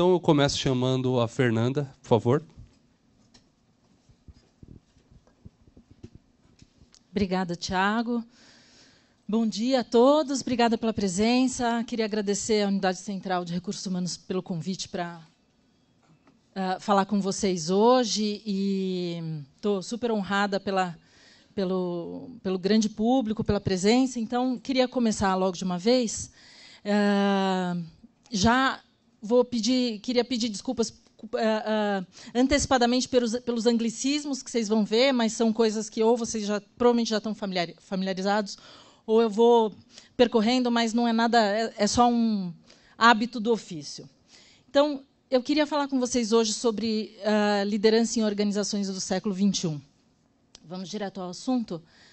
Então eu começo chamando a Fernanda, por favor. Obrigada, Tiago. Bom dia a todos, obrigada pela presença. Queria agradecer à Unidade Central de Recursos Humanos pelo convite para uh, ah, falar com vocês hoje. E estou super honrada pela, pelo, pelo grande público, pela presença. Então, queria começar logo de uma vez, uh, já vou pedir, queria pedir desculpas Uh, uh, antecipadamente pelos, pelos, anglicismos que vocês vão ver, mas são coisas que ou vocês já provavelmente já estão familiar, familiarizados, ou eu vou percorrendo, mas não é nada, é, é, só um hábito do ofício. Então, eu queria falar com vocês hoje sobre uh, liderança em organizações do século XXI. Vamos direto ao assunto. Uh,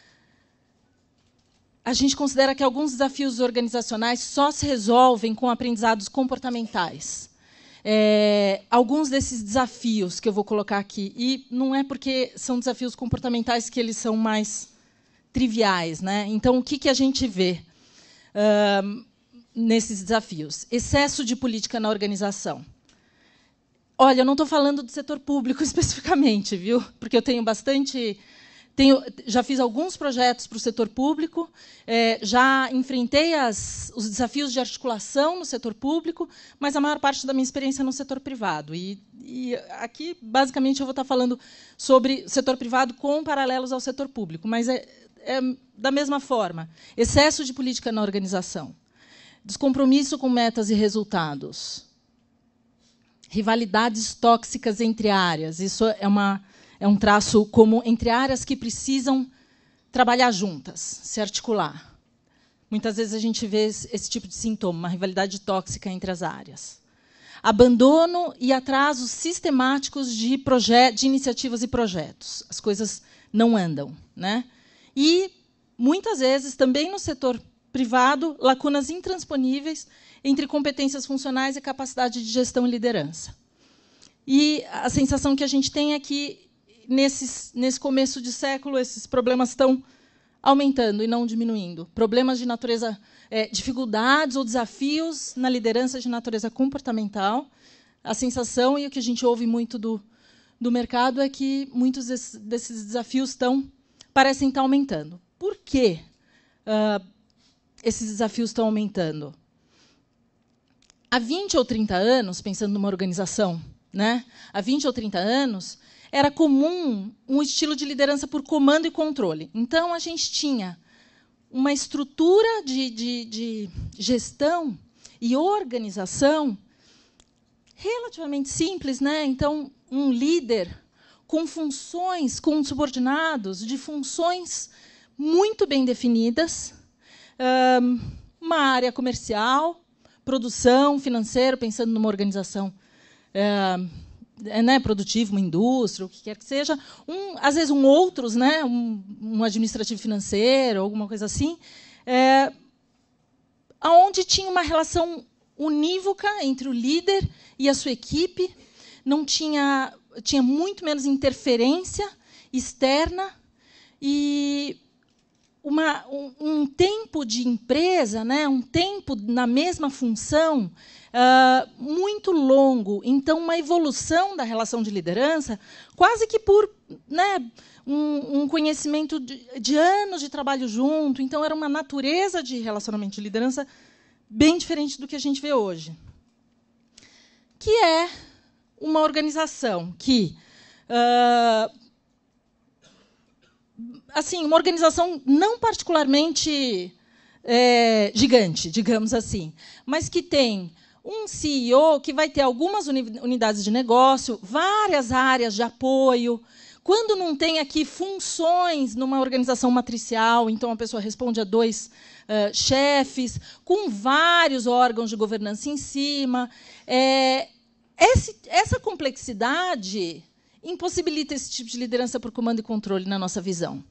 a gente considera que alguns desafios organizacionais só se resolvem com aprendizados comportamentais. É, alguns desses desafios que eu vou colocar aqui, e não é porque são desafios comportamentais que eles são mais triviais. Né? Então, o que, que a gente vê uh, nesses desafios? Excesso de política na organização. Olha, eu não estou falando do setor público especificamente, viu? Porque eu tenho bastante tenho, já fiz alguns projetos para o setor público, é, já enfrentei as, os desafios de articulação no setor público, mas a maior parte da minha experiência é no setor privado. E, e aqui, basicamente, eu vou estar falando sobre setor privado com paralelos ao setor público, mas é, é da mesma forma. Excesso de política na organização, descompromisso com metas e resultados, rivalidades tóxicas entre áreas. Isso é uma é um traço como entre áreas que precisam trabalhar juntas, se articular. Muitas vezes a gente vê esse tipo de sintoma, uma rivalidade tóxica entre as áreas. Abandono e atrasos sistemáticos de, de iniciativas e projetos. As coisas não andam. Né? E, muitas vezes, também no setor privado, lacunas intransponíveis entre competências funcionais e capacidade de gestão e liderança. E a sensação que a gente tem é que nesses, nesse começo de século, esses problemas estão aumentando e não diminuindo. Problemas de natureza, é, dificuldades ou desafios na liderança de natureza comportamental. A sensação e o que a gente ouve muito do, do mercado é que muitos desses, desses desafios estão parecem estar aumentando. Por que uh, ah, esses desafios estão aumentando? Há 20 ou 30 anos, pensando numa organização, né? há 20 ou 30 anos, era comum um estilo de liderança por comando e controle. Então, a gente tinha uma estrutura de, de, de gestão e organização relativamente simples, né? Então, um líder com funções, com subordinados, de funções muito bem definidas, uma área comercial, produção, financeiro, pensando numa organização é, né, produtivo, uma indústria, o que quer que seja, um, às vezes um outros, né, um, um administrativo financeiro, alguma coisa assim, é, aonde tinha uma relação unívoca entre o líder e a sua equipe, não tinha tinha muito menos interferência externa e uma, um, um, tempo de empresa, né, um tempo na mesma função uh, muito longo. Então, uma evolução da relação de liderança, quase que por né, um, um conhecimento de, de, anos de trabalho junto. Então, era uma natureza de relacionamento de liderança bem diferente do que a gente vê hoje. Que é uma organização que. Uh, assim, uma organização não particularmente é, gigante, digamos assim, mas que tem um CEO que vai ter algumas unidades de negócio, várias áreas de apoio. Quando não tem aqui funções numa organização matricial, então a pessoa responde a dois uh, chefes, com vários órgãos de governança em cima. É, esse, essa complexidade impossibilita esse tipo de liderança por comando e controle na nossa visão.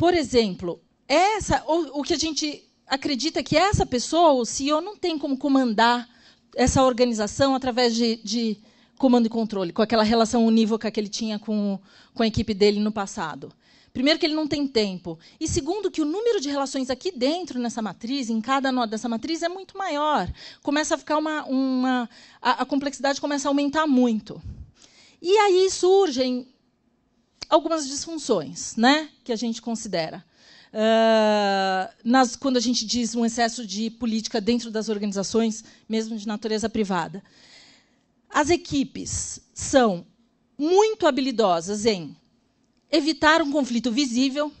Por exemplo, essa o, o que a gente acredita que essa pessoa, o CEO, não tem como comandar essa organização através de, de comando e controle, com aquela relação unívoca que ele tinha com, com a equipe dele no passado. Primeiro, que ele não tem tempo. E segundo, que o número de relações aqui dentro, nessa matriz, em cada nó dessa matriz, é muito maior. Começa a ficar uma. uma a, a, complexidade começa a aumentar muito. E aí surgem algumas disfunções né, que a gente considera. Uh, nas, quando a gente diz um excesso de política dentro das organizações, mesmo de natureza privada. As equipes são muito habilidosas em evitar um conflito visível.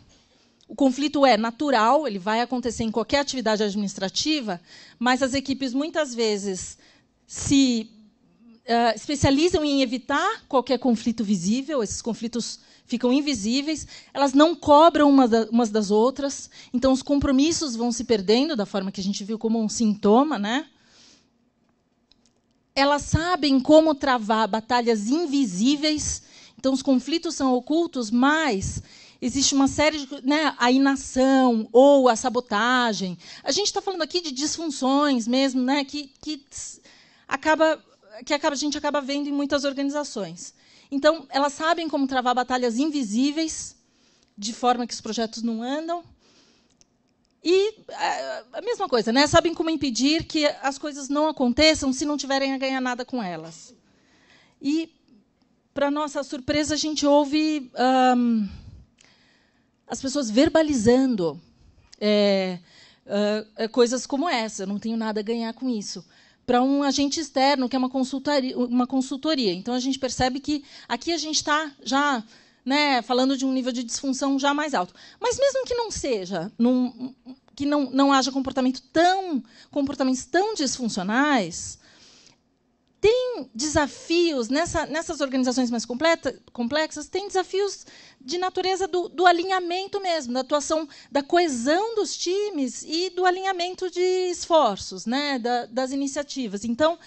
O conflito é natural, ele vai acontecer em qualquer atividade administrativa, mas as equipes muitas vezes se uh, especializam em evitar qualquer conflito visível, esses conflitos ficam invisíveis, elas não cobram umas das outras, então os compromissos vão se perdendo, da forma que a gente viu como um sintoma, né? Elas sabem como travar batalhas invisíveis, então os conflitos são ocultos, mas existe uma série de. Né, a inação ou a sabotagem. A gente está falando aqui de disfunções mesmo, né, que, que, acaba, que acaba, a gente acaba vendo em muitas organizações. Então, elas sabem como travar batalhas invisíveis, de forma que os projetos não andam. E eh, a mesma coisa, né? sabem como impedir que as coisas não aconteçam se não tiverem a ganhar nada com elas. E, para nossa surpresa, a gente ouve hum, as pessoas verbalizando é, é, coisas como essa: eu não tenho nada a ganhar com isso para um agente externo, que é uma consultoria, uma consultoria. Então, a gente percebe que aqui a gente está já né, falando de um nível de disfunção já mais alto. Mas mesmo que não seja, num, que não, não haja comportamento tão, comportamentos tão disfuncionais, tem desafios nessa, nessas organizações mais completa, complexas, tem desafios de natureza do, do, alinhamento mesmo, da atuação, da coesão dos times e do alinhamento de esforços, né, da, das iniciativas. Então,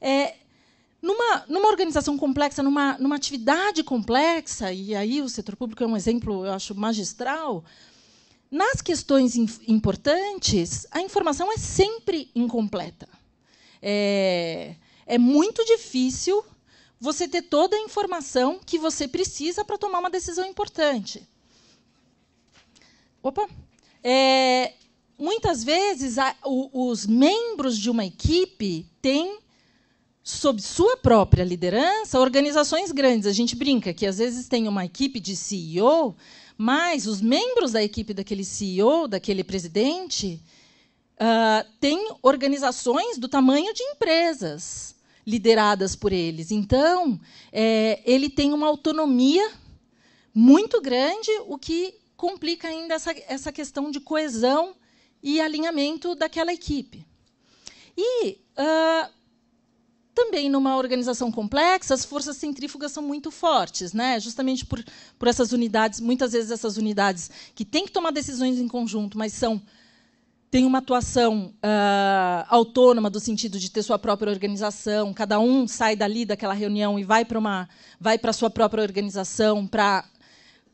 é, numa, numa organização complexa, numa, numa atividade complexa, e aí o setor público é um exemplo, eu acho, magistral, nas questões importantes, a informação é sempre incompleta. É, é muito difícil você ter toda a informação que você precisa para tomar uma decisão importante. Opa! É, muitas vezes a, o, os membros de uma equipe têm sob sua própria liderança organizações grandes. A gente brinca que às vezes tem uma equipe de CEO, mas os membros da equipe daquele CEO, daquele presidente, Uh, tem organizações do tamanho de empresas lideradas por eles. Então, é, ele tem uma autonomia muito grande, o que complica ainda essa, essa questão de coesão e alinhamento daquela equipe. E uh, também numa organização complexa, as forças centrífugas são muito fortes, né? justamente por, por essas unidades, muitas vezes essas unidades que têm que tomar decisões em conjunto, mas são tem uma atuação uh, autônoma do sentido de ter sua própria organização. Cada um sai dali daquela reunião e vai para uma, vai para sua própria organização para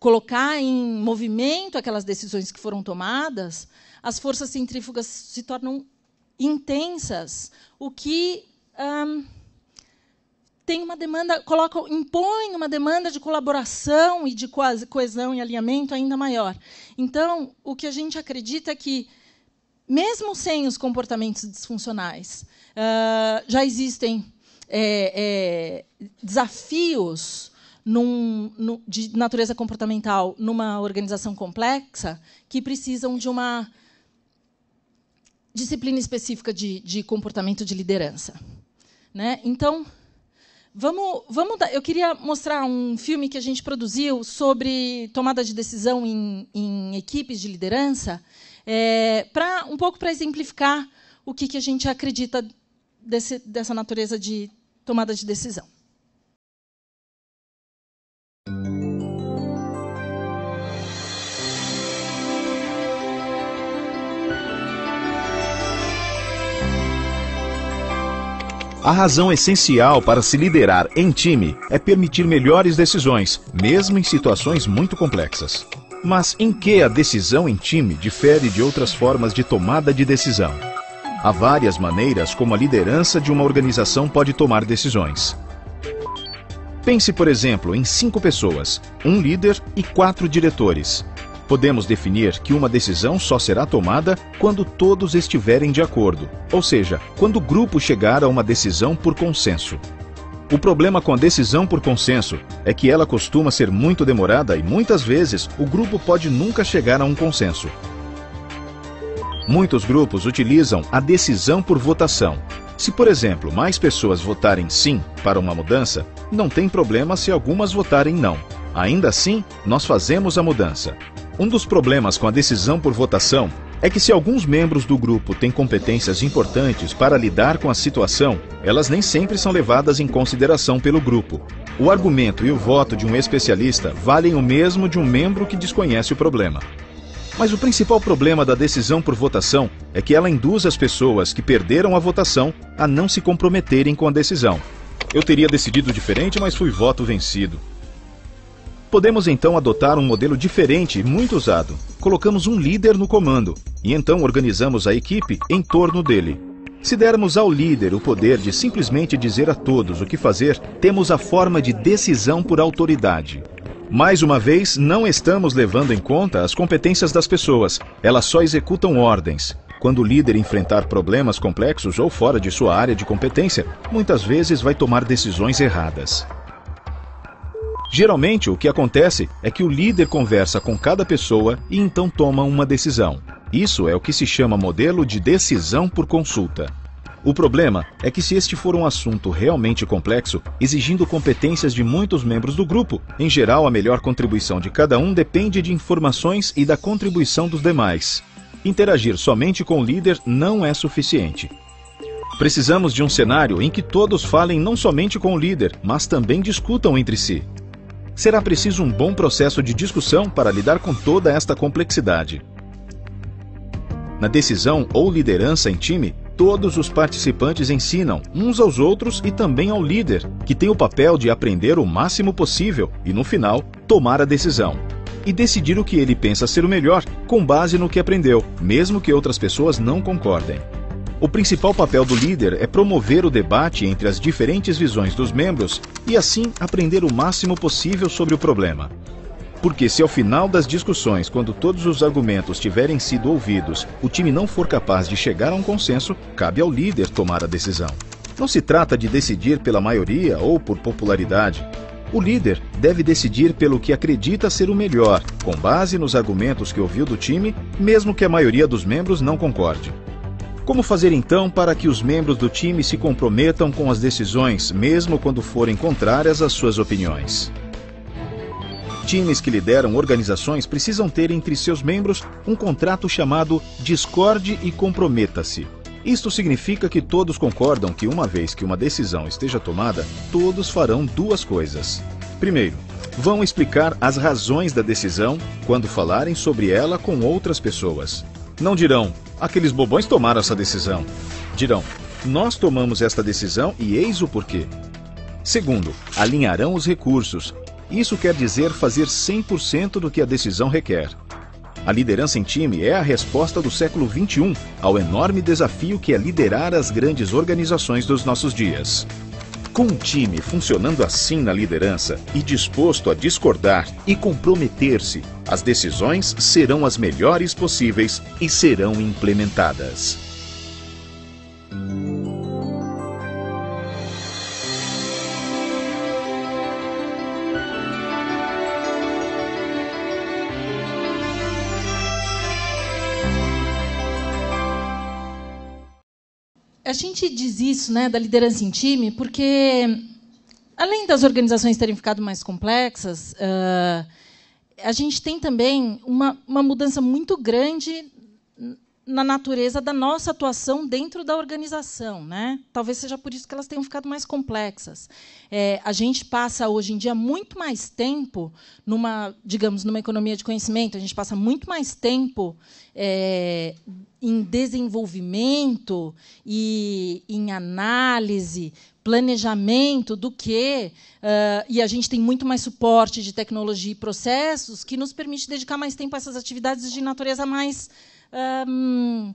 colocar em movimento aquelas decisões que foram tomadas. As forças centrífugas se tornam intensas, o que um, tem uma demanda, coloca, impõe uma demanda de colaboração e de coesão e alinhamento ainda maior. Então, o que a gente acredita é que mesmo sem os comportamentos disfuncionais, uh, já existem é, é, desafios num, de natureza comportamental numa organização complexa que precisam de uma disciplina específica de, de comportamento de liderança. Né? Então, vamos, vamos dar, eu queria mostrar um filme que a gente produziu sobre tomada de decisão em, em equipes de liderança. É, um pouco para exemplificar o que, que a gente acredita desse, dessa natureza de tomada de decisão. A razão essencial para se liderar em time é permitir melhores decisões, mesmo em situações muito complexas. Mas em que a decisão em time difere de outras formas de tomada de decisão? Há várias maneiras como a liderança de uma organização pode tomar decisões. Pense, por exemplo, em cinco pessoas, um líder e quatro diretores. Podemos definir que uma decisão só será tomada quando todos estiverem de acordo, ou seja, quando o grupo chegar a uma decisão por consenso. O problema com a decisão por consenso é que ela costuma ser muito demorada e muitas vezes o grupo pode nunca chegar a um consenso. Muitos grupos utilizam a decisão por votação. Se, por exemplo, mais pessoas votarem sim para uma mudança, não tem problema se algumas votarem não. Ainda assim, nós fazemos a mudança. Um dos problemas com a decisão por votação é que se alguns membros do grupo têm competências importantes para lidar com a situação, elas nem sempre são levadas em consideração pelo grupo. O argumento e o voto de um especialista valem o mesmo de um membro que desconhece o problema. Mas o principal problema da decisão por votação é que ela induz as pessoas que perderam a votação a não se comprometerem com a decisão. Eu teria decidido diferente, mas fui voto vencido. Podemos então adotar um modelo diferente, muito usado. Colocamos um líder no comando e então organizamos a equipe em torno dele. Se dermos ao líder o poder de simplesmente dizer a todos o que fazer, temos a forma de decisão por autoridade. Mais uma vez, não estamos levando em conta as competências das pessoas, elas só executam ordens. Quando o líder enfrentar problemas complexos ou fora de sua área de competência, muitas vezes vai tomar decisões erradas. Geralmente, o que acontece é que o líder conversa com cada pessoa e então toma uma decisão. Isso é o que se chama modelo de decisão por consulta. O problema é que, se este for um assunto realmente complexo, exigindo competências de muitos membros do grupo, em geral a melhor contribuição de cada um depende de informações e da contribuição dos demais. Interagir somente com o líder não é suficiente. Precisamos de um cenário em que todos falem não somente com o líder, mas também discutam entre si será preciso um bom processo de discussão para lidar com toda esta complexidade. Na decisão ou liderança em time, todos os participantes ensinam uns aos outros e também ao líder, que tem o papel de aprender o máximo possível e, no final, tomar a decisão. E decidir o que ele pensa ser o melhor, com base no que aprendeu, mesmo que outras pessoas não concordem. O principal papel do líder é promover o debate entre as diferentes visões dos membros e, assim, aprender o máximo possível sobre o problema. Porque, se ao final das discussões, quando todos os argumentos tiverem sido ouvidos, o time não for capaz de chegar a um consenso, cabe ao líder tomar a decisão. Não se trata de decidir pela maioria ou por popularidade. O líder deve decidir pelo que acredita ser o melhor, com base nos argumentos que ouviu do time, mesmo que a maioria dos membros não concorde. Como fazer então para que os membros do time se comprometam com as decisões, mesmo quando forem contrárias às suas opiniões? Times que lideram organizações precisam ter entre seus membros um contrato chamado Discorde e Comprometa-se. Isto significa que todos concordam que, uma vez que uma decisão esteja tomada, todos farão duas coisas. Primeiro, vão explicar as razões da decisão quando falarem sobre ela com outras pessoas. Não dirão, aqueles bobões tomaram essa decisão. Dirão, nós tomamos esta decisão e eis o porquê. Segundo, alinharão os recursos. Isso quer dizer fazer 100% do que a decisão requer. A liderança em time é a resposta do século XXI ao enorme desafio que é liderar as grandes organizações dos nossos dias. Com um time funcionando assim na liderança e disposto a discordar e comprometer-se as decisões serão as melhores possíveis e serão implementadas. A gente diz isso, né, da liderança em time, porque além das organizações terem ficado mais complexas, uh, a gente tem também uma, uma mudança muito grande na natureza da nossa atuação dentro da organização. Né? Talvez seja por isso que elas tenham ficado mais complexas. É, a gente passa hoje em dia muito mais tempo numa, digamos, numa economia de conhecimento, a gente passa muito mais tempo é, em desenvolvimento e em análise, planejamento do que uh, e a gente tem muito mais suporte de tecnologia e processos que nos permite dedicar mais tempo a essas atividades de natureza mais um,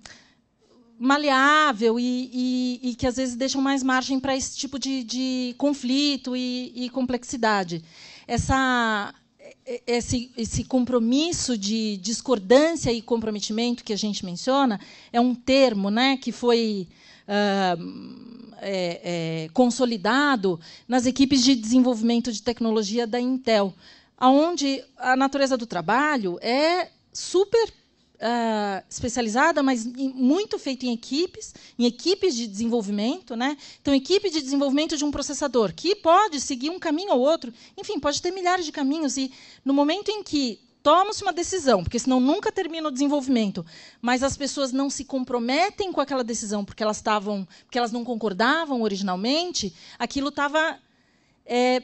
maleável e, e, e, que às vezes deixam mais margem para esse tipo de, de conflito e, e complexidade. Essa esse, esse, compromisso de discordância e comprometimento que a gente menciona é um termo né, que foi uh, é, é, consolidado nas equipes de desenvolvimento de tecnologia da Intel, onde a natureza do trabalho é super uh, especializada, mas muito feito em equipes, em equipes de desenvolvimento. Né? Então, equipe de desenvolvimento de um processador, que pode seguir um caminho ou outro, enfim, pode ter milhares de caminhos. E no momento em que toma-se uma decisão, porque senão nunca termina o desenvolvimento, mas as pessoas não se comprometem com aquela decisão porque elas estavam, porque elas não concordavam originalmente, aquilo estava é,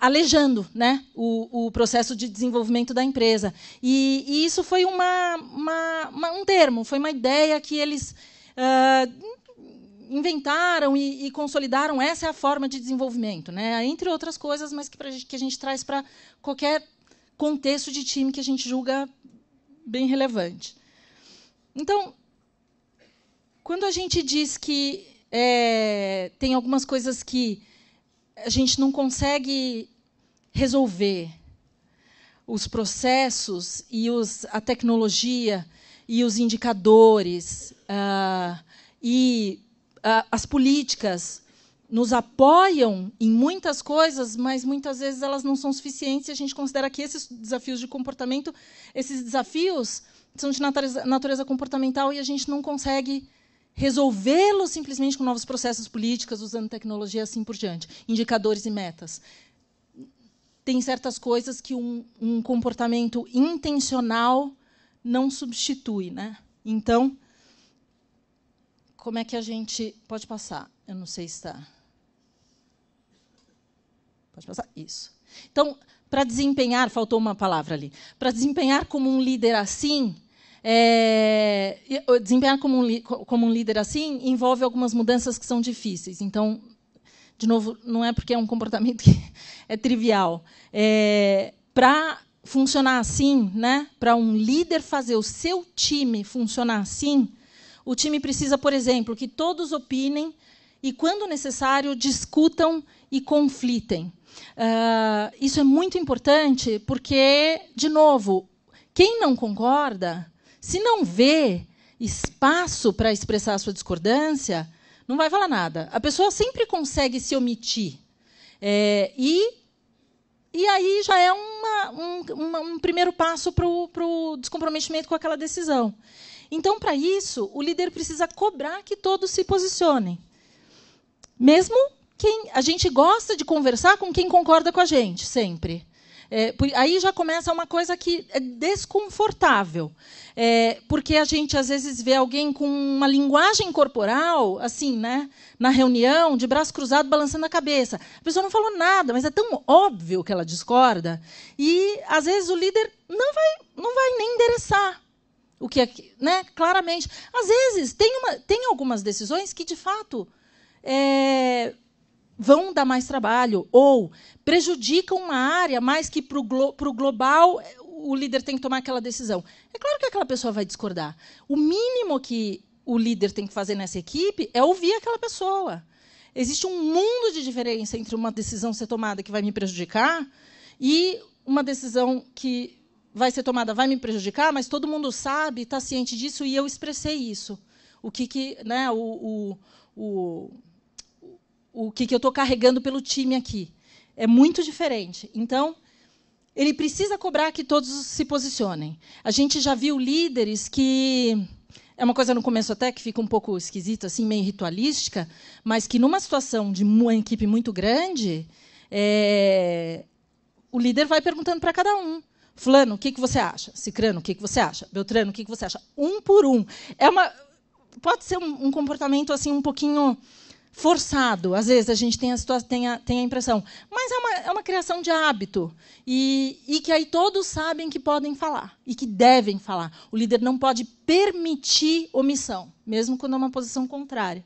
alejando né, o, o, processo de desenvolvimento da empresa. E, e isso foi uma, uma, uma, um termo, foi uma ideia que eles uh, inventaram e, e, consolidaram. Essa é a forma de desenvolvimento, né, entre outras coisas, mas que, pra, que a gente traz para qualquer contexto de time que a gente julga bem relevante. Então, quando a gente diz que é, tem algumas coisas que a gente não consegue resolver os processos e os, a tecnologia e os indicadores uh, e uh, as políticas nos apoiam em muitas coisas, mas muitas vezes elas não são suficientes. E a gente considera que esses desafios de comportamento, esses desafios são de natureza, natureza comportamental e a gente não consegue resolvê-lo simplesmente com novos processos políticos, usando tecnologia assim por diante, indicadores e metas. Tem certas coisas que um, um comportamento intencional não substitui, né? Então, como é que a gente pode passar? Eu não sei se está. Pode passar? Isso. Então, para desempenhar, faltou uma palavra ali. Para desempenhar como um líder assim, é, desempenhar como um, como um líder assim envolve algumas mudanças que são difíceis. Então, de novo, não é porque é um comportamento que é trivial. É, para funcionar assim, né? Para um líder fazer o seu time funcionar assim, o time precisa, por exemplo, que todos opinem e, quando necessário, discutam e conflitem. Uh, isso é muito importante porque, de novo, quem não concorda se não vê espaço para expressar a sua discordância, não vai falar nada. A pessoa sempre consegue se omitir. É, e, e aí já é uma, um, uma, um primeiro passo para o descomprometimento com aquela decisão. Então, para isso, o líder precisa cobrar que todos se posicionem. Mesmo quem. A gente gosta de conversar com quem concorda com a gente, sempre. É, aí já começa uma coisa que é desconfortável, é, porque a gente às vezes vê alguém com uma linguagem corporal, assim, né, na reunião, de braço cruzado, balançando a cabeça. A pessoa não falou nada, mas é tão óbvio que ela discorda, e às vezes o líder não vai, não vai nem endereçar o que é, né, claramente. Às vezes tem, uma, tem algumas decisões que de fato é, vão dar mais trabalho ou prejudicam uma área, mas que para o global eh, o líder tem que tomar aquela decisão. É claro que aquela pessoa vai discordar. O mínimo que o líder tem que fazer nessa equipe é ouvir aquela pessoa. Existe um mundo de diferença entre uma decisão ser tomada que vai me prejudicar e uma decisão que vai ser tomada vai me prejudicar, mas todo mundo sabe, está ciente disso e eu expressei isso. O que, que né, o, o, o o que, que eu estou carregando pelo time aqui. É muito diferente. Então, ele precisa cobrar que todos se posicionem. A gente já viu líderes que. É uma coisa no começo até que fica um pouco esquisita, assim, meio ritualística, mas que numa situação de uma equipe muito grande, é... o líder vai perguntando para cada um. Fulano, o que, que você acha? Cicrano, o que, que você acha? Beltrano, o que, que você acha? Um por um. É uma. Pode ser um, um comportamento assim um pouquinho forçado. Às vezes a gente tem a, situação, tem a, tem a impressão. Mas é uma, é uma criação de hábito. E, e, que aí todos sabem que podem falar e que devem falar. O líder não pode permitir omissão, mesmo quando é uma posição contrária.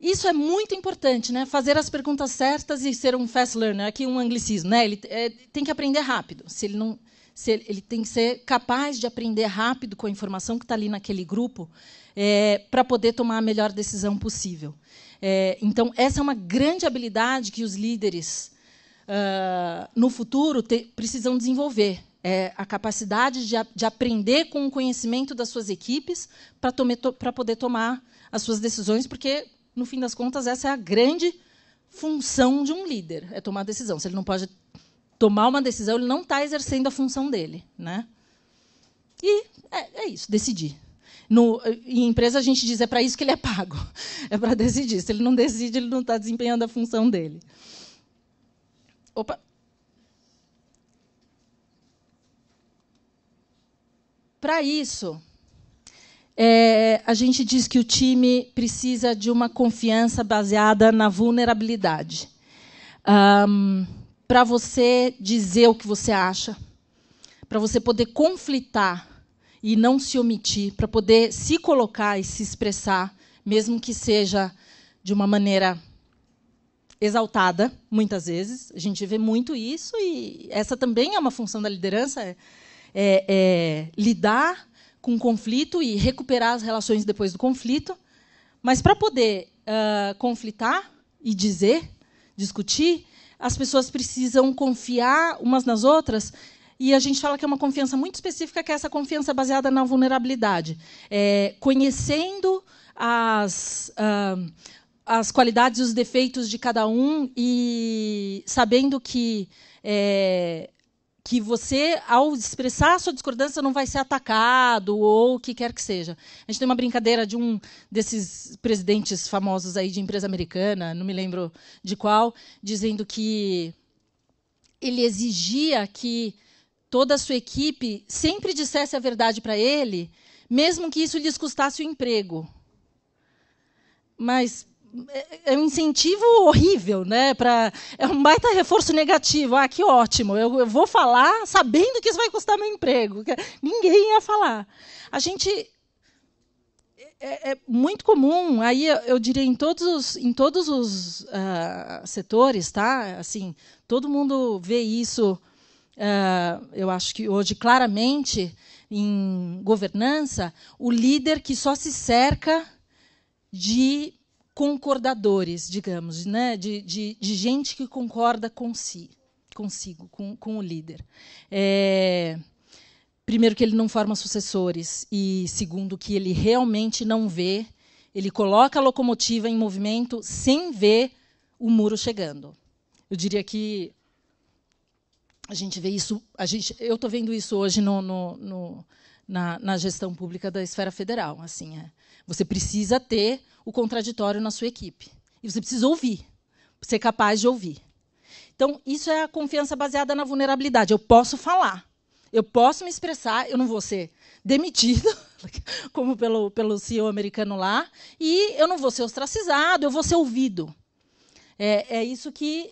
Isso é muito importante, né? Fazer as perguntas certas e ser um fast learner, aqui um anglicismo, né? Ele é, tem que aprender rápido. Se ele não, ele, ele tem que ser capaz de aprender rápido com a informação que está ali naquele grupo é, para poder tomar a melhor decisão possível. É, então, essa é uma grande habilidade que os líderes uh, no futuro te, precisam desenvolver. É a capacidade de, de, aprender com o conhecimento das suas equipes para to, poder tomar as suas decisões, porque, no fim das contas, essa é a grande função de um líder, é tomar decisão. Se ele não pode tomar uma decisão, ele não está exercendo a função dele. Né? E é, é isso, decidir. No, em empresa a gente diz é para isso que ele é pago, é para decidir. Se ele não decide, ele não está desempenhando a função dele. Opa. Para isso, é, a gente diz que o time precisa de uma confiança baseada na vulnerabilidade. Um, para você dizer o que você acha, para você poder conflitar e não se omitir, para poder se colocar e se expressar, mesmo que seja de uma maneira exaltada, muitas vezes. A gente vê muito isso e essa também é uma função da liderança, é, é, é lidar com o conflito e recuperar as relações depois do conflito. Mas para poder uh, conflitar e dizer, discutir, as pessoas precisam confiar umas nas outras. E a gente fala que é uma confiança muito específica, que é essa confiança baseada na vulnerabilidade. É, conhecendo as. Uh, as qualidades e os defeitos de cada um e sabendo que é, que você, ao expressar sua discordância, não vai ser atacado ou o que quer que seja. A gente tem uma brincadeira de um desses presidentes famosos aí de empresa americana, não me lembro de qual, dizendo que ele exigia que toda a sua equipe sempre dissesse a verdade para ele, mesmo que isso lhes custasse o emprego. Mas é, é um incentivo horrível, né? Pra, é um baita reforço negativo. Ah, que ótimo! Eu, eu vou falar sabendo que isso vai custar meu emprego. Ninguém ia falar. A gente é, é, é muito comum, aí eu, diria em todos os, em todos os uh, setores, tá? Assim, todo mundo vê isso, uh, eu acho que hoje claramente em governança, o líder que só se cerca de concordadores, digamos, né? de, de, de gente que concorda com si, consigo, com, com o líder. É, primeiro, que ele não forma sucessores, e segundo, que ele realmente não vê, ele coloca a locomotiva em movimento sem ver o muro chegando. Eu diria que a gente vê isso, a gente, eu estou vendo isso hoje no, no, no na, na, gestão pública da esfera federal, assim, é. Você precisa ter o contraditório na sua equipe. E você precisa ouvir, ser capaz de ouvir. Então, isso é a confiança baseada na vulnerabilidade. Eu posso falar, eu posso me expressar, eu não vou ser demitido, como pelo, pelo CEO americano lá, e eu não vou ser ostracizado, eu vou ser ouvido. É, é isso que,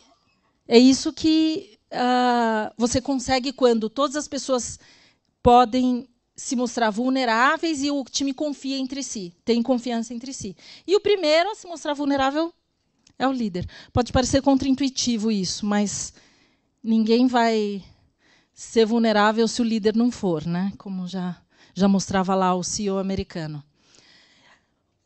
é isso que uh, você consegue quando todas as pessoas podem se mostrar vulneráveis e o time confia entre si, tem confiança entre si. E o primeiro a se mostrar vulnerável é o líder. Pode parecer contraintuitivo isso, mas ninguém vai ser vulnerável se o líder não for, né? Como já já mostrava lá o CEO americano.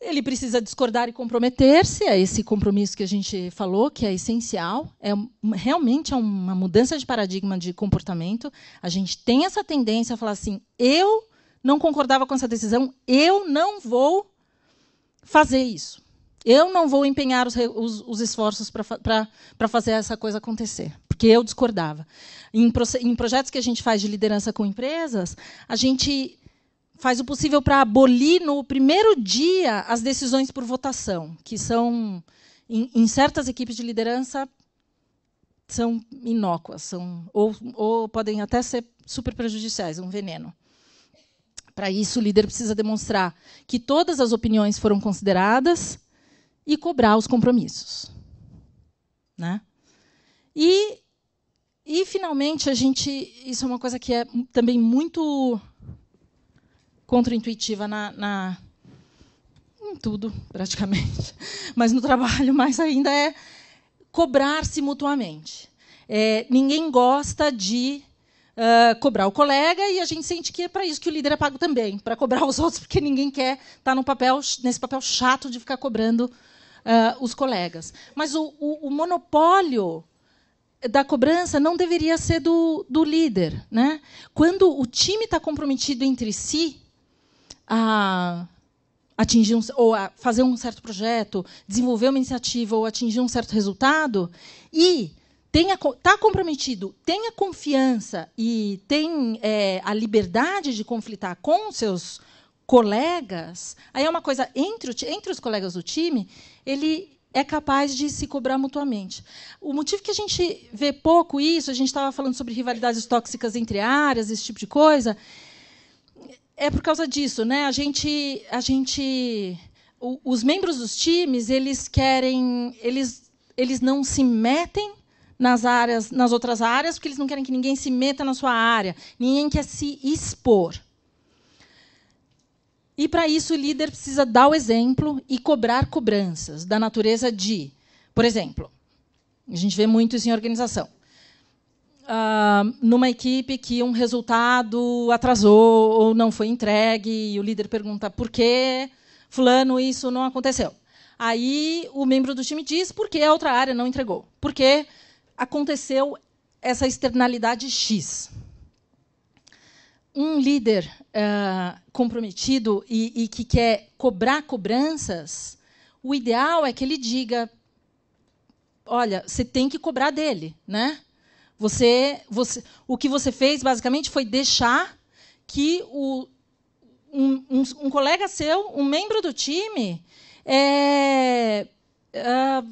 Ele precisa discordar e comprometer-se, a é esse compromisso que a gente falou, que é essencial. É realmente é uma mudança de paradigma de comportamento. A gente tem essa tendência a falar assim: eu não concordava com essa decisão, eu não vou fazer isso. Eu não vou empenhar os, os, os esforços para fazer essa coisa acontecer, porque eu discordava. Em, em projetos que a gente faz de liderança com empresas, a gente faz o possível para abolir no primeiro dia as decisões por votação, que são, em, em certas equipes de liderança, são inócuas, são, ou, ou podem até ser super prejudiciais, um veneno. Para isso, o líder precisa demonstrar que todas as opiniões foram consideradas e cobrar os compromissos. Né? E, e finalmente, a gente. Isso é uma coisa que é também muito contraintuitiva na, na em tudo, praticamente. Mas no trabalho, mais ainda, é cobrar-se mutuamente. É, ninguém gosta de uh, cobrar o colega e a gente sente que é para isso que o líder é pago também, para cobrar os outros, porque ninguém quer estar tá no papel, nesse papel chato de ficar cobrando uh, os colegas. Mas o, o, o, monopólio da cobrança não deveria ser do, do líder. Né? Quando o time está comprometido entre si, a atingir um, ou a fazer um certo projeto, desenvolver uma iniciativa ou atingir um certo resultado e está comprometido, tenha confiança e tem é, a liberdade de conflitar com seus colegas, aí é uma coisa entre, entre os colegas do time, ele é capaz de se cobrar mutuamente. O motivo que a gente vê pouco isso, a gente estava falando sobre rivalidades tóxicas entre áreas, esse tipo de coisa, é por causa disso, né? A gente, a gente, o, os membros dos times, eles querem, eles, eles não se metem nas áreas, nas outras áreas, porque eles não querem que ninguém se meta na sua área, ninguém quer se expor. E para isso o líder precisa dar o exemplo e cobrar cobranças da natureza de, por exemplo, a gente vê muito isso em organização. Ah, numa equipe que um resultado atrasou ou não foi entregue, e o líder pergunta por que fulano isso não aconteceu. Aí o membro do time diz por que a outra área não entregou, porque aconteceu essa externalidade X. Um líder uh, comprometido e, e que quer cobrar cobranças, o ideal é que ele diga: olha, você tem que cobrar dele, né? Você, você, o que você fez basicamente foi deixar que o, um, um, um colega seu, um membro do time, é, uh,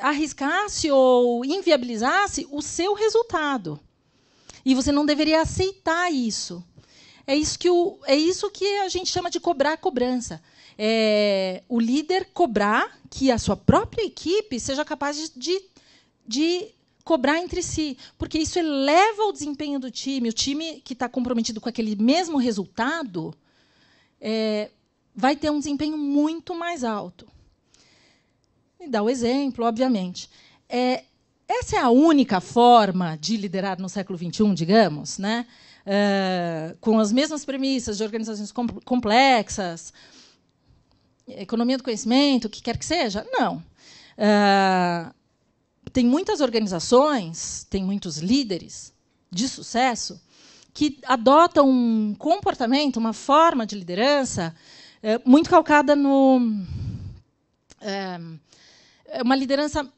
arriscasse ou inviabilizasse o seu resultado. E você não deveria aceitar isso. É isso que, o, é isso que a gente chama de cobrar cobrança. É, o líder cobrar que a sua própria equipe seja capaz de, de, de cobrar entre si, porque isso eleva o desempenho do time. O time que está comprometido com aquele mesmo resultado é, vai ter um desempenho muito mais alto. E dá o exemplo, obviamente. É, essa é a única forma de liderar no século XXI, digamos, né? É, com as mesmas premissas de organizações complexas, economia do conhecimento, o que quer que seja? Não. Uh, tem muitas organizações, tem muitos líderes de sucesso que adotam um comportamento, uma forma de liderança é, muito calcada no. Eh, é, uma liderança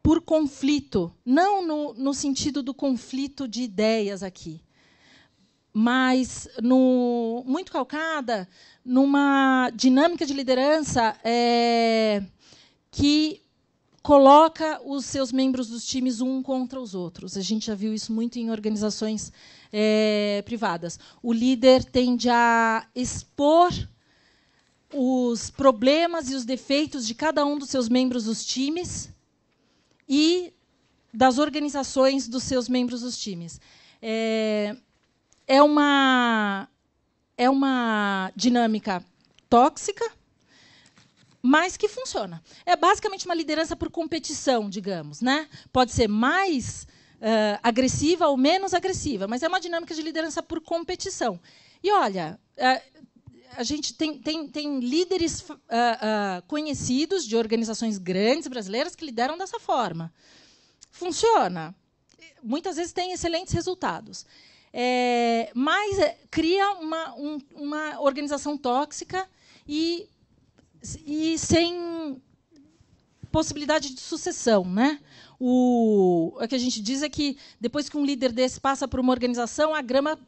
por conflito, não no, no, sentido do conflito de ideias aqui, mas no, muito calcada numa dinâmica de liderança é, que coloca os seus membros dos times um contra os outros. A gente já viu isso muito em organizações é, privadas. O líder tende a expor os problemas e os defeitos de cada um dos seus membros dos times e das organizações dos seus membros dos times. É, é uma é uma dinâmica tóxica mas que funciona. É basicamente uma liderança por competição, digamos, né? Pode ser mais uh, agressiva ou menos agressiva, mas é uma dinâmica de liderança por competição. E olha, uh, a gente tem, tem, tem líderes uh, conhecidos de organizações grandes brasileiras que lideram dessa forma. Funciona. Muitas vezes tem excelentes resultados. É, mas cria uma, um, uma organização tóxica e e sem possibilidade de sucessão, né? O, o que a gente diz é que depois que um líder desse passa por uma organização, a grama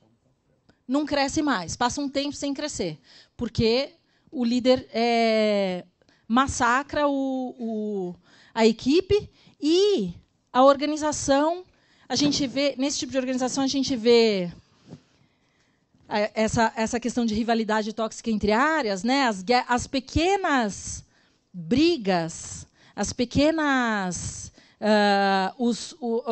não cresce mais, passa um tempo sem crescer, porque o líder é, massacra o, o, a equipe e a organização. A gente vê nesse tipo de organização a gente vê essa, essa questão de rivalidade tóxica entre áreas, né? as, as pequenas brigas, as pequenas. Uh, os, o,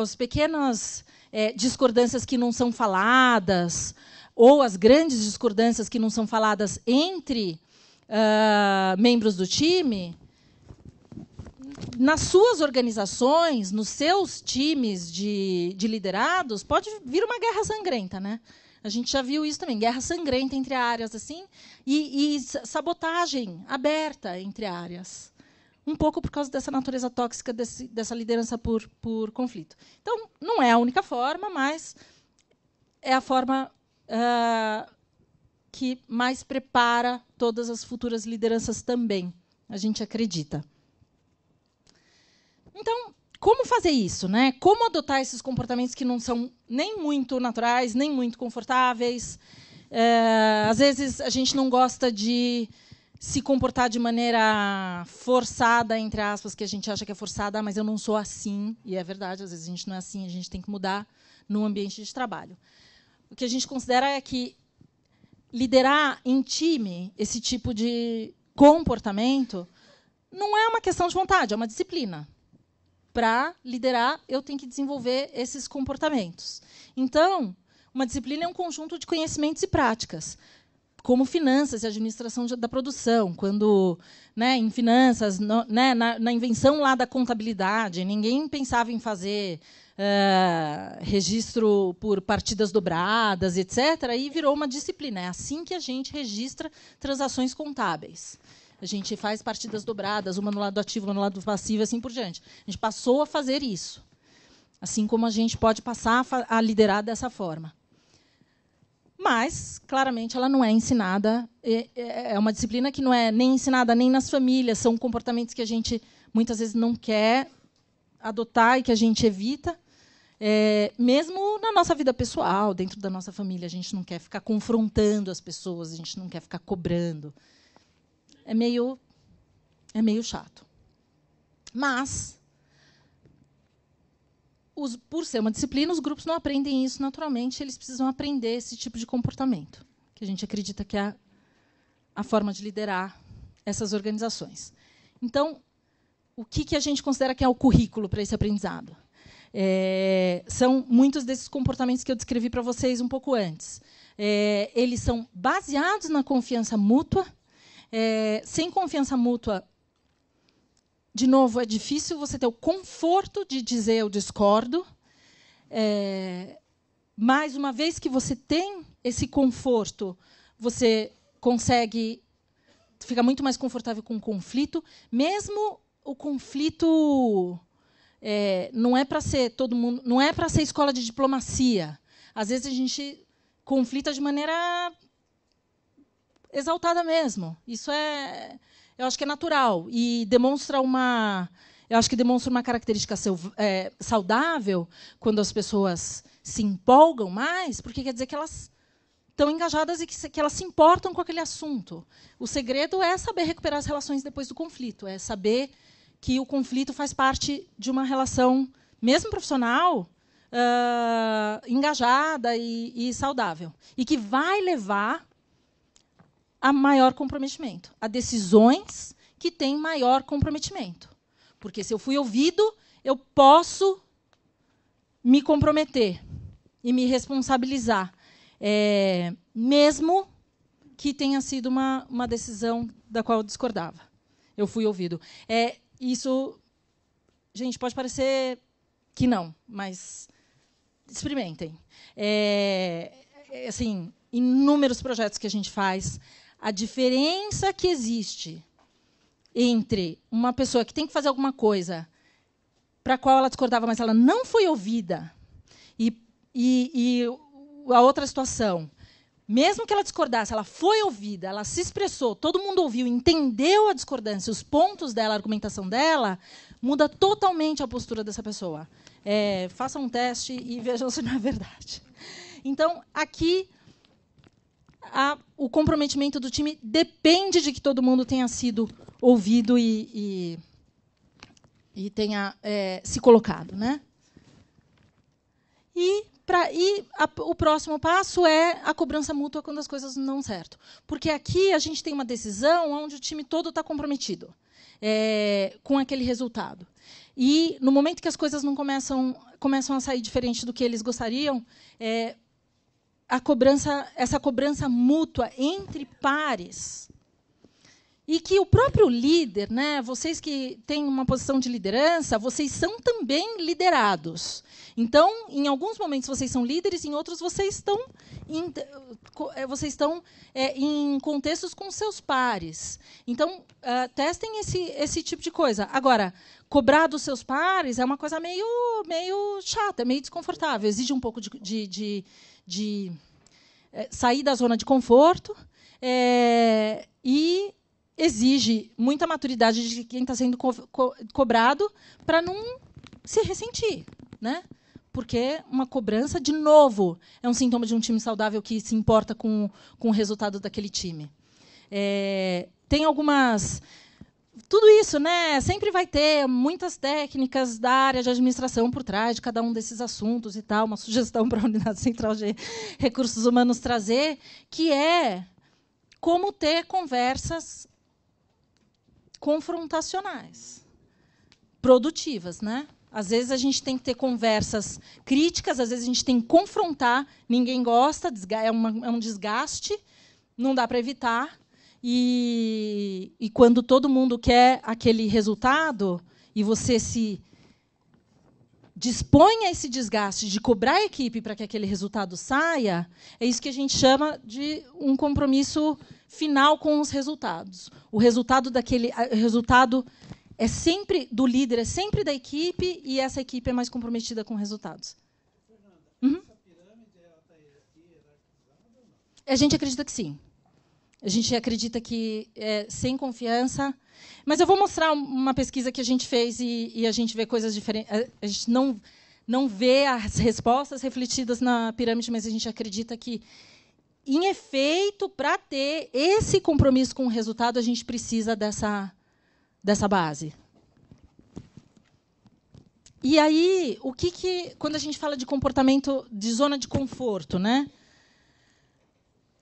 é, discordâncias que não são faladas, ou as grandes discordâncias que não são faladas entre uh, membros do time, nas suas organizações, nos seus times de, de liderados, pode vir uma guerra sangrenta, né? A gente já viu isso também, guerra sangrenta entre áreas, assim, e, e sabotagem aberta entre áreas. Um pouco por causa dessa natureza tóxica desse, dessa liderança por, por conflito. Então, não é a única forma, mas é a forma uh, que mais prepara todas as futuras lideranças também. A gente acredita. Então, como fazer isso, né? Como adotar esses comportamentos que não são nem muito naturais, nem muito confortáveis? É, às vezes a gente não gosta de se comportar de maneira forçada, entre aspas, que a gente acha que é forçada, ah, mas eu não sou assim. E é verdade, às vezes a gente não é assim, a gente tem que mudar no ambiente de trabalho. O que a gente considera é que liderar em time esse tipo de comportamento não é uma questão de vontade, é uma disciplina para liderar, eu tenho que desenvolver esses comportamentos. Então, uma disciplina é um conjunto de conhecimentos e práticas, como finanças e administração da produção, quando, né, em finanças, no, né, na, na, invenção lá da contabilidade, ninguém pensava em fazer uh, registro por partidas dobradas, etc. E virou uma disciplina. É assim que a gente registra transações contábeis. A gente faz partidas dobradas, uma no lado ativo, uma no lado passivo, assim por diante. A gente passou a fazer isso. Assim como a gente pode passar a, liderar dessa forma. Mas, claramente, ela não é ensinada. É uma disciplina que não é nem ensinada nem nas famílias. São comportamentos que a gente muitas vezes não quer adotar e que a gente evita. É, mesmo na nossa vida pessoal, dentro da nossa família, a gente não quer ficar confrontando as pessoas, a gente não quer ficar cobrando é meio, é meio chato. Mas, os, por ser uma disciplina, os grupos não aprendem isso naturalmente, eles precisam aprender esse tipo de comportamento, que a gente acredita que é a forma de liderar essas organizações. Então, o que, que a gente considera que é o currículo para esse aprendizado? É, são muitos desses comportamentos que eu descrevi para vocês um pouco antes. É, eles são baseados na confiança mútua é, sem confiança mútua, de novo, é difícil você ter o conforto de dizer eu discordo. É, mas, uma vez que você tem esse conforto, você consegue fica muito mais confortável com o conflito, mesmo o conflito é, não é para ser todo mundo, não é para ser escola de diplomacia. Às vezes a gente conflita de maneira exaltada mesmo. Isso é, eu acho que é natural e demonstra uma, eu acho que demonstra uma característica é, saudável quando as pessoas se empolgam mais, porque quer dizer que elas estão engajadas e que, que elas se importam com aquele assunto. O segredo é saber recuperar as relações depois do conflito, é saber que o conflito faz parte de uma relação, mesmo profissional, Uh, engajada e, e, saudável. E que vai levar a maior comprometimento, a decisões que têm maior comprometimento. Porque se eu fui ouvido, eu posso me comprometer e me responsabilizar, é, mesmo que tenha sido uma, uma decisão da qual eu discordava. Eu fui ouvido. É, isso, gente, pode parecer que não, mas experimentem. É, é assim, inúmeros projetos que a gente faz a diferença que existe entre uma pessoa que tem que fazer alguma coisa para a qual ela discordava, mas ela não foi ouvida, e, e, e, a outra situação, mesmo que ela discordasse, ela foi ouvida, ela se expressou, todo mundo ouviu, entendeu a discordância, os pontos dela, a argumentação dela, muda totalmente a postura dessa pessoa. É, faça um teste e vejam se não é verdade. Então, aqui a, o comprometimento do time depende de que todo mundo tenha sido ouvido e, e, e tenha é, se colocado. Né? E, pra, e a, o próximo passo é a cobrança mútua quando as coisas não dão certo. Porque aqui a gente tem uma decisão onde o time todo está comprometido é, com aquele resultado. E no momento que as coisas não começam, começam a sair diferente do que eles gostariam, é, a cobrança, essa cobrança mútua entre pares. E que o próprio líder, né, vocês que têm uma posição de liderança, vocês são também liderados. Então, em alguns momentos vocês são líderes, em outros vocês estão em, eh, vocês estão é, em contextos com seus pares. Então, uh, testem esse, esse tipo de coisa. Agora, cobrar dos seus pares é uma coisa meio, meio chata, meio desconfortável. Exige um pouco de, de, de de é, sair da zona de conforto é, e exige muita maturidade de quem está sendo co co cobrado para não se ressentir, né? Porque é uma cobrança, de novo, é um sintoma de um time saudável que se importa com, com o resultado daquele time. É, tem algumas tudo isso, né? Sempre vai ter muitas técnicas da área de administração por trás de cada um desses assuntos e tal. Uma sugestão para a Unidade Central de Recursos Humanos trazer, que é como ter conversas confrontacionais, produtivas, né? Às vezes a gente tem que ter conversas críticas, às vezes a gente tem que confrontar. Ninguém gosta, é, é um desgaste, não dá para evitar. E, e quando todo mundo quer aquele resultado e você se dispõe a esse desgaste de cobrar a equipe para que aquele resultado saia, é isso que a gente chama de um compromisso final com os resultados. O resultado daquele o resultado é sempre do líder, é sempre da equipe e essa equipe é mais comprometida com resultados. Fernanda, uhum. essa pirâmide ela está hierarquizada? A gente acredita que sim. A gente acredita que é sem confiança. Mas eu vou mostrar uma pesquisa que a gente fez e, e a gente vê coisas diferentes. A gente não, não vê as respostas refletidas na pirâmide, mas a gente acredita que, em efeito, para ter esse compromisso com o resultado, a gente precisa dessa, dessa base. E aí, o que, que quando a gente fala de comportamento de zona de conforto, né?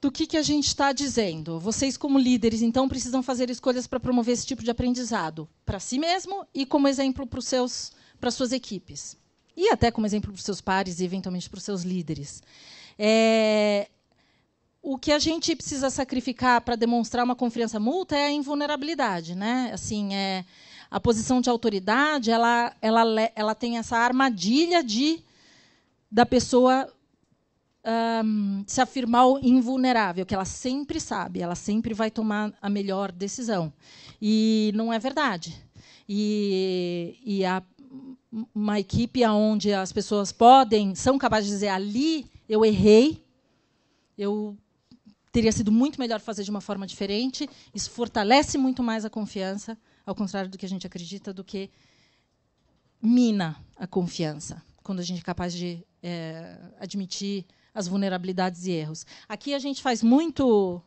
do que, que a gente está dizendo. Vocês, como líderes, então, precisam fazer escolhas para promover esse tipo de aprendizado para si mesmo e como exemplo para suas equipes. E até como exemplo para os seus pares e, eventualmente, para os seus líderes. É... O que a gente precisa sacrificar para demonstrar uma confiança mútua é a invulnerabilidade. Né? Assim, é... A posição de autoridade ela, ela, ela tem essa armadilha de da pessoa um, se afirmar invulnerável, que ela sempre sabe, ela sempre vai tomar a melhor decisão. E não é verdade. E, e a, uma equipe onde as pessoas podem, são capazes de dizer ali eu errei, eu teria sido muito melhor fazer de uma forma diferente. Isso fortalece muito mais a confiança, ao contrário do que a gente acredita, do que mina a confiança quando a gente é capaz de é, admitir as vulnerabilidades e erros. Aqui a gente faz muito.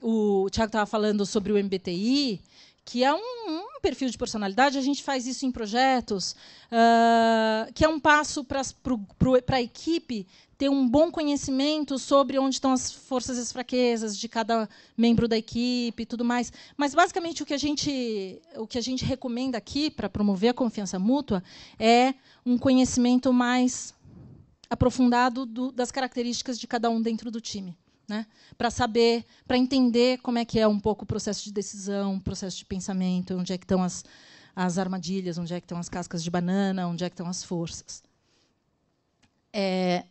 O Tiago estava falando sobre o MBTI, que é um, um, perfil de personalidade, a gente faz isso em projetos, uh, que é um passo para a equipe ter um bom conhecimento sobre onde estão as forças e as fraquezas de cada membro da equipe e tudo mais. Mas basicamente o que a gente o que a gente recomenda aqui para promover a confiança mútua é um conhecimento mais aprofundado do, das características de cada um dentro do time. Né? Para saber, para entender como é que é um pouco o processo de decisão, o processo de pensamento, onde é que estão as, as armadilhas, onde é que estão as cascas de banana, onde é que estão as forças. É,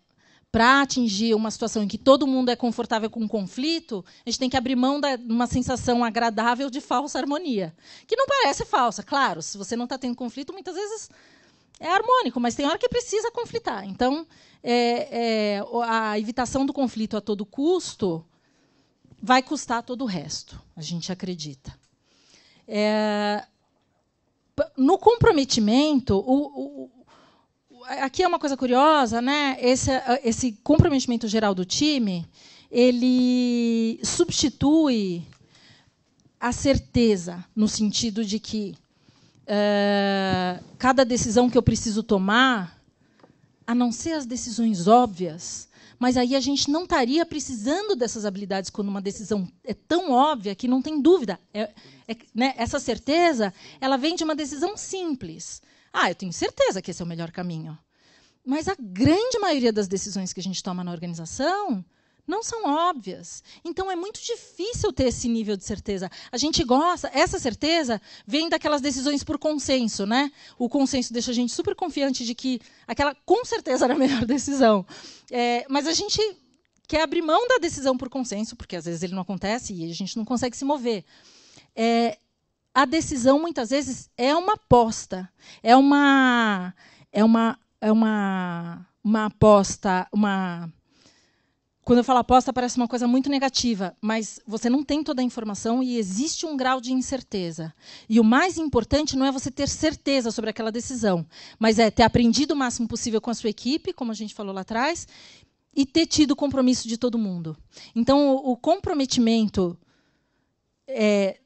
para atingir uma situação em que todo mundo é confortável com o um conflito, a gente tem que abrir mão de uma sensação agradável de falsa harmonia. Que não parece falsa, claro. Se você não está tendo conflito, muitas vezes é harmônico, mas tem hora que precisa conflitar. Então, é, é, a evitação do conflito a todo custo vai custar todo o resto, a gente acredita. É, no comprometimento, o, o, aqui é uma coisa curiosa, né? Esse, esse comprometimento geral do time, ele substitui a certeza no sentido de que eh, cada decisão que eu preciso tomar, a não ser as decisões óbvias, mas aí a gente não estaria precisando dessas habilidades quando uma decisão é tão óbvia que não tem dúvida. É, é, né? essa certeza, ela vem de uma decisão simples. Ah, eu tenho certeza que esse é o melhor caminho. Mas a grande maioria das decisões que a gente toma na organização, não são óbvias. Então é muito difícil ter esse nível de certeza. A gente gosta, essa certeza vem daquelas decisões por consenso, né? O consenso deixa a gente super confiante de que aquela com certeza era a melhor decisão. É, mas a gente quer abrir mão da decisão por consenso, porque às vezes ele não acontece e a gente não consegue se mover. É, a decisão muitas vezes é uma aposta, é uma é uma é uma uma aposta, uma quando eu falo aposta, parece uma coisa muito negativa, mas você não tem toda a informação e existe um grau de incerteza. E o mais importante não é você ter certeza sobre aquela decisão, mas é ter aprendido o máximo possível com a sua equipe, como a gente falou lá atrás, e ter tido o compromisso de todo mundo. Então, o, comprometimento é,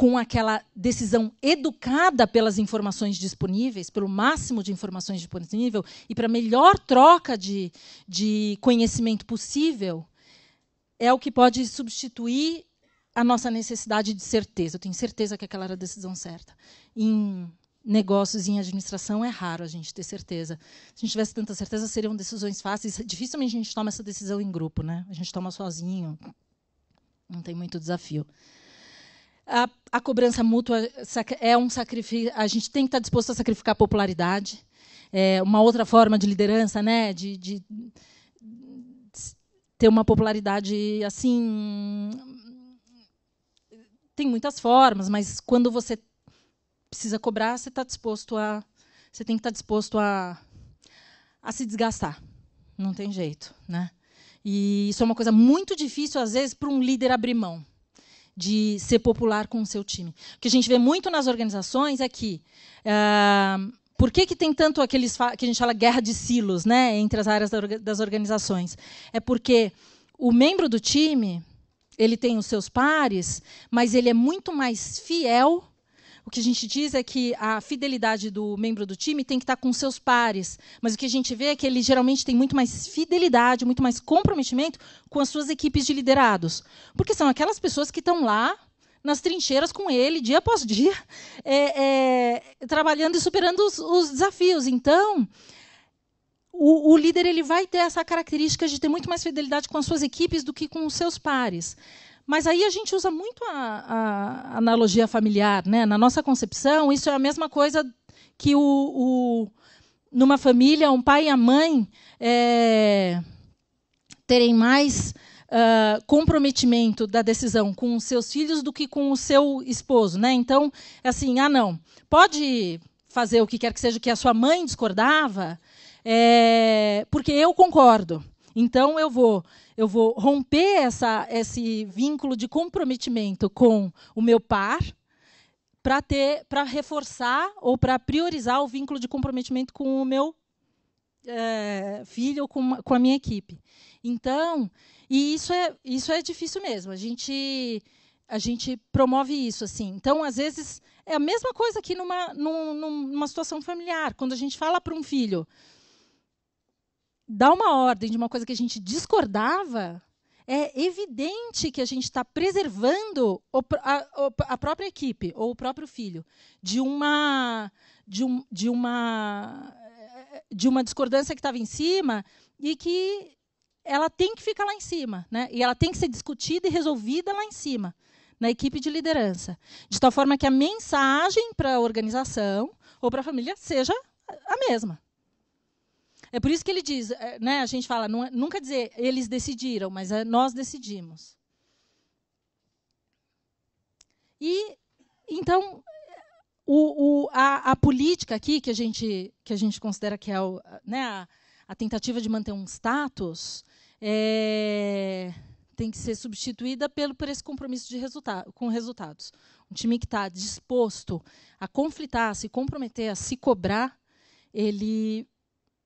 com aquela decisão educada pelas informações disponíveis, pelo máximo de informações disponível e para a melhor troca de, de conhecimento possível, é o que pode substituir a nossa necessidade de certeza. Eu tenho certeza que aquela era a decisão certa. Em negócios em administração é raro a gente ter certeza. Se a gente tivesse tanta certeza, seriam decisões fáceis. Dificilmente a gente toma essa decisão em grupo, né? A gente toma sozinho. Não tem muito desafio. A, a cobrança mútua é um sacrifício. A gente tem que estar tá disposto a sacrificar a popularidade. É uma outra forma de liderança, né? de, de ter uma popularidade assim. Tem muitas formas, mas quando você precisa cobrar, você está disposto a. Você tem que estar tá disposto a, a se desgastar. Não tem jeito, né? E isso é uma coisa muito difícil, às vezes, para um líder abrir mão de ser popular com o seu time. O que a gente vê muito nas organizações é que. Uh, por que, que tem tanto aqueles que a gente fala guerra de silos né, entre as áreas das organizações? É porque o membro do time ele tem os seus pares, mas ele é muito mais fiel o que a gente diz é que a fidelidade do membro do time tem que estar com seus pares, mas o que a gente vê é que ele geralmente tem muito mais fidelidade, muito mais comprometimento com as suas equipes de liderados, porque são aquelas pessoas que estão lá nas trincheiras com ele dia após dia, é, é, trabalhando e superando os, os desafios. Então, o, o, líder ele vai ter essa característica de ter muito mais fidelidade com as suas equipes do que com os seus pares. Mas aí a gente usa muito a, a analogia familiar, né? Na nossa concepção, isso é a mesma coisa que o, o numa família, um pai e a mãe é, terem mais uh, comprometimento da decisão com os seus filhos do que com o seu esposo, né? Então, é assim, ah, não, pode fazer o que quer que seja que a sua mãe discordava, é, porque eu concordo. Então eu vou eu vou romper essa, esse vínculo de comprometimento com o meu par para ter, para reforçar ou para priorizar o vínculo de comprometimento com o meu é, filho ou com, com a minha equipe. Então, e isso é, isso é difícil mesmo. A gente a gente promove isso assim. Então, às vezes é a mesma coisa que numa numa, numa situação familiar, quando a gente fala para um filho, dar uma ordem de uma coisa que a gente discordava, é evidente que a gente está preservando a, própria equipe ou o próprio filho de uma de, um, de uma de uma discordância que estava em cima e que ela tem que ficar lá em cima, né? E ela tem que ser discutida e resolvida lá em cima, na equipe de liderança, de tal forma que a mensagem para a organização ou para a família seja a mesma. É por isso que ele diz, é, né, a gente fala, nunca é, dizer eles decidiram, mas é nós decidimos. E, então, o, o, a, a, política aqui, que a gente, que a gente considera que é o, né, a, a, tentativa de manter um status, é, tem que ser substituída pelo, por esse compromisso de resulta com resultados. Um time que está disposto a conflitar, a se comprometer, a se cobrar, ele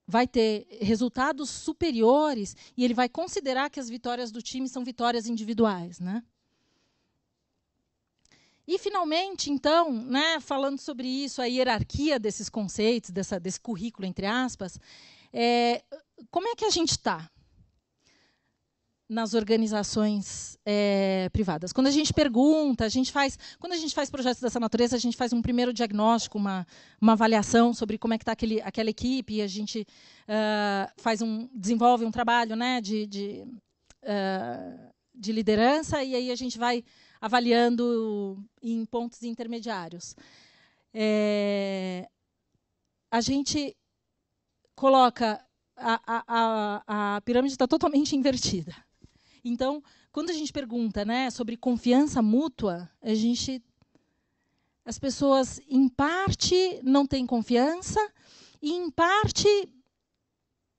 vai ter resultados superiores e ele vai considerar que as vitórias do time são vitórias individuais, né? E finalmente, então, né, falando sobre isso, a hierarquia desses conceitos, dessa, desse currículo entre aspas, é, como é que a gente está? nas organizações é, privadas. Quando a gente pergunta, a gente faz, quando a gente faz projetos dessa natureza, a gente faz um primeiro diagnóstico, uma, uma avaliação sobre como é que está aquela equipe, e a gente uh, faz um, desenvolve um trabalho né, de, de, uh, de liderança, e aí a gente vai avaliando em pontos intermediários. É, a gente coloca a, a, a, a pirâmide está totalmente invertida. Então, quando a gente pergunta né, sobre confiança mútua, a gente. As pessoas, em parte, não têm confiança e, em parte,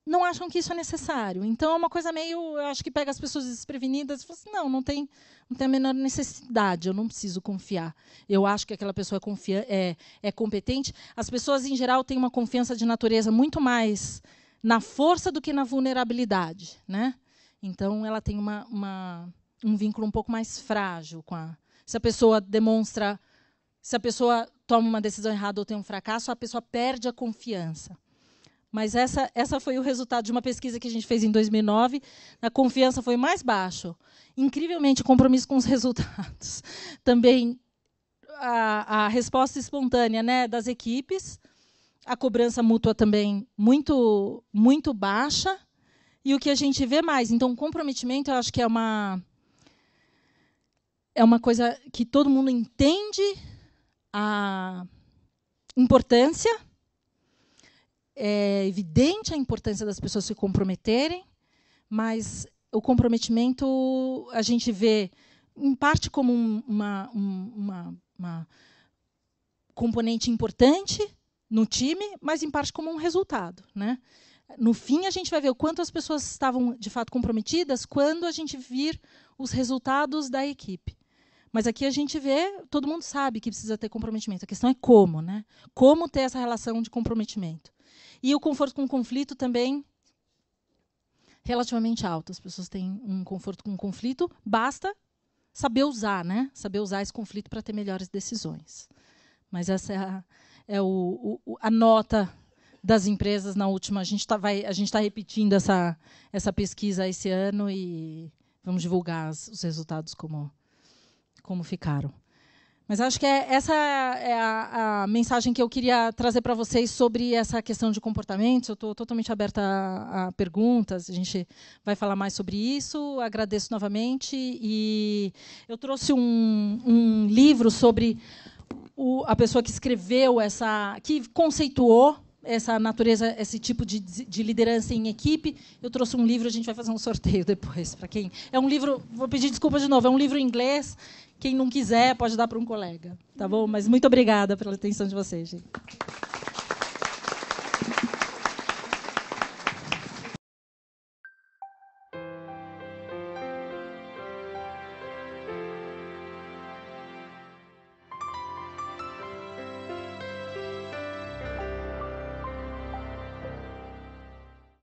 não acham que isso é necessário. Então, é uma coisa meio. Eu acho que pega as pessoas desprevenidas e fala assim: não, não tem, não tem a menor necessidade, eu não preciso confiar. Eu acho que aquela pessoa é, é, é competente. As pessoas, em geral, têm uma confiança de natureza muito mais na força do que na vulnerabilidade. Né? Então, ela tem uma, uma, um vínculo um pouco mais frágil com a. Se a pessoa demonstra. Se a pessoa toma uma decisão errada ou tem um fracasso, a pessoa perde a confiança. Mas essa, essa foi o resultado de uma pesquisa que a gente fez em 2009. A confiança foi mais baixa. Incrivelmente, compromisso com os resultados. Também a, a resposta espontânea né, das equipes. A cobrança mútua também muito, muito baixa e o que a gente vê mais. Então, o comprometimento, eu acho que é uma é uma coisa que todo mundo entende a importância. É evidente a importância das pessoas se comprometerem, mas o comprometimento a gente vê em parte como uma, uma, uma componente importante no time, mas em parte como um resultado, né? no fim a gente vai ver o quanto as pessoas estavam de fato comprometidas quando a gente vir os resultados da equipe. Mas aqui a gente vê, todo mundo sabe que precisa ter comprometimento. A questão é como, né? Como ter essa relação de comprometimento. E o conforto com o conflito também relativamente alto. As pessoas têm um conforto com o conflito, basta saber usar, né? Saber usar esse conflito para ter melhores decisões. Mas essa é a, é o, o, a nota das empresas na última. A gente está tá repetindo essa, essa pesquisa esse ano e vamos divulgar os resultados como, como ficaram. Mas acho que é, essa é a, a, mensagem que eu queria trazer para vocês sobre essa questão de comportamentos. Eu estou totalmente aberta a, a, perguntas. A gente vai falar mais sobre isso. Agradeço novamente. E eu trouxe um, um livro sobre o, a pessoa que escreveu essa, que conceituou essa natureza, esse tipo de, de, liderança em equipe. Eu trouxe um livro, a gente vai fazer um sorteio depois para quem. É um livro, vou pedir desculpa de novo, é um livro em inglês. Quem não quiser pode dar para um colega, tá bom? Mas muito obrigada pela atenção de vocês, gente.